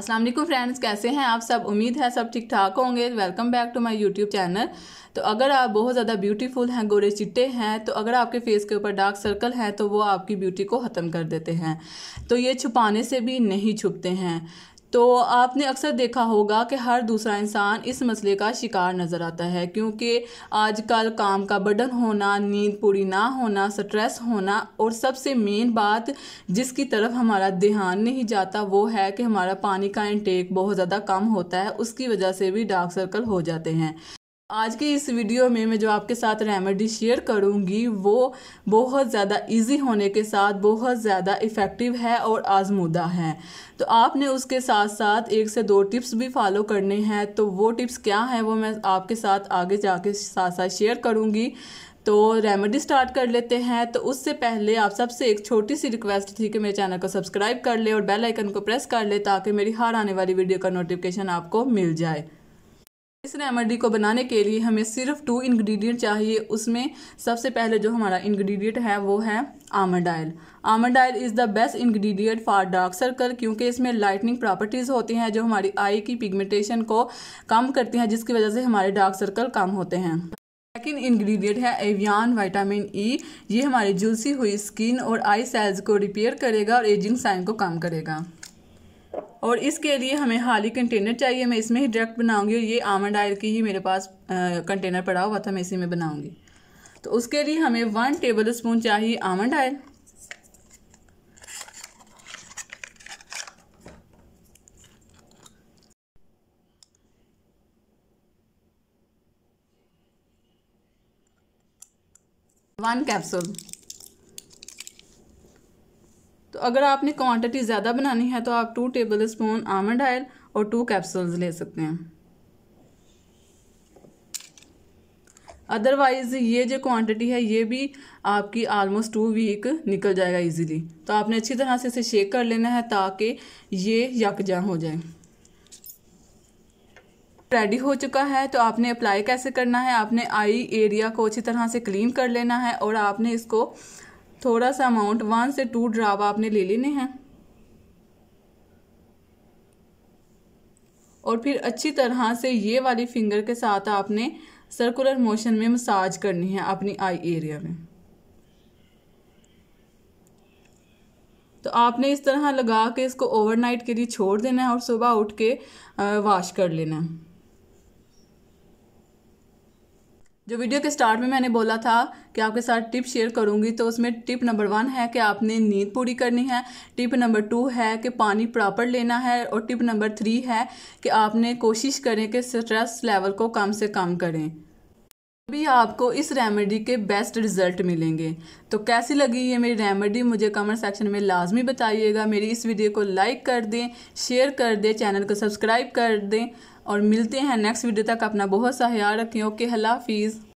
अस्सलाम वालेकुम फ्रेंड्स कैसे हैं आप सब उम्मीद है सब ठीक ठाक होंगे welcome back to my YouTube channel तो अगर आप बहुत ज़्यादा ब्यूटीफुल हैं गोरे चिट्टे हैं तो अगर आपके फेस के ऊपर डार्क सर्कल हैं तो वो आपकी ब्यूटी को ख़त्म कर देते हैं तो ये छुपाने से भी नहीं छुपते हैं तो आपने अक्सर देखा होगा कि हर दूसरा इंसान इस मसले का शिकार नज़र आता है क्योंकि आजकल काम का बर्डन होना नींद पूरी ना होना स्ट्रेस होना और सबसे मेन बात जिसकी तरफ हमारा ध्यान नहीं जाता वो है कि हमारा पानी का इंटेक बहुत ज़्यादा कम होता है उसकी वजह से भी डार्क सर्कल हो जाते हैं आज के इस वीडियो में मैं जो आपके साथ रेमेडी शेयर करूंगी वो बहुत ज़्यादा इजी होने के साथ बहुत ज़्यादा इफ़ेक्टिव है और आजमूदा है तो आपने उसके साथ साथ एक से दो टिप्स भी फॉलो करने हैं तो वो टिप्स क्या हैं वो मैं आपके साथ आगे जाके साथ साथ शेयर करूंगी तो रेमेडी स्टार्ट कर लेते हैं तो उससे पहले आप सबसे एक छोटी सी रिक्वेस्ट थी कि मेरे चैनल को सब्सक्राइब कर ले और बेल आइकन को प्रेस कर ले ताकि मेरी हर आने वाली वीडियो का नोटिफिकेशन आपको मिल जाए इस रेमेडी को बनाने के लिए हमें सिर्फ टू इंग्रेडिएंट चाहिए उसमें सबसे पहले जो हमारा इंग्रेडिएंट है वो है almond oil almond oil is the best ingredient for dark circle क्योंकि इसमें लाइटनिंग प्रॉपर्टीज़ होती हैं जो हमारी आई की पिगमेंटेशन को कम करती हैं जिसकी वजह से हमारे डार्क सर्कल कम होते हैं सेकेंड इंग्रेडिएंट है एवियान विटामिन ई ये हमारी जुलसी हुई स्किन और आई सेल्स को रिपेयर करेगा और एजिंग साइन को कम करेगा और इसके लिए हमें हाली कंटेनर चाहिए मैं इसमें ही डायरेक्ट बनाऊंगी और ये आमंड आयल की ही मेरे पास कंटेनर पड़ा हुआ था मैं इसी में बनाऊंगी तो उसके लिए हमें वन टेबल स्पून चाहिए आमंड आयल वन कैप्सूल तो अगर आपने क्वांटिटी ज़्यादा बनानी है तो आप two tablespoon almond oil और टू कैप्सूल्स ले सकते हैं अदरवाइज़ ये जो क्वांटिटी है ये भी आपकी आलमोस्ट टू वीक निकल जाएगा इजीली तो आपने अच्छी तरह से इसे शेक कर लेना है ताकि ये यकजा हो जाए रेडी हो चुका है तो आपने अप्लाई कैसे करना है आपने आई एरिया को अच्छी तरह से क्लीन कर लेना है और आपने इसको थोड़ा सा अमाउंट वन से टू ड्राप आपने ले लेने हैं और फिर अच्छी तरह से ये वाली फिंगर के साथ आपने सर्कुलर मोशन में मसाज करनी है अपनी आई एरिया में तो आपने इस तरह लगा के इसको ओवरनाइट के लिए छोड़ देना है और सुबह उठ के वॉश कर लेना है जो वीडियो के स्टार्ट में मैंने बोला था कि आपके साथ टिप शेयर करूंगी तो उसमें टिप नंबर वन है कि आपने नींद पूरी करनी है टिप नंबर टू है कि पानी प्रॉपर लेना है और टिप नंबर थ्री है कि आपने कोशिश करें कि स्ट्रेस लेवल को कम से कम करें भी आपको इस रेमेडी के बेस्ट रिजल्ट मिलेंगे तो कैसी लगी ये मेरी रेमेडी मुझे कमेंट सेक्शन में लाजमी बताइएगा मेरी इस वीडियो को लाइक कर दें शेयर कर दें चैनल को सब्सक्राइब कर दें और मिलते हैं नेक्स्ट वीडियो तक अपना बहुत सा ख्याल रखें ओके हला हाफिज़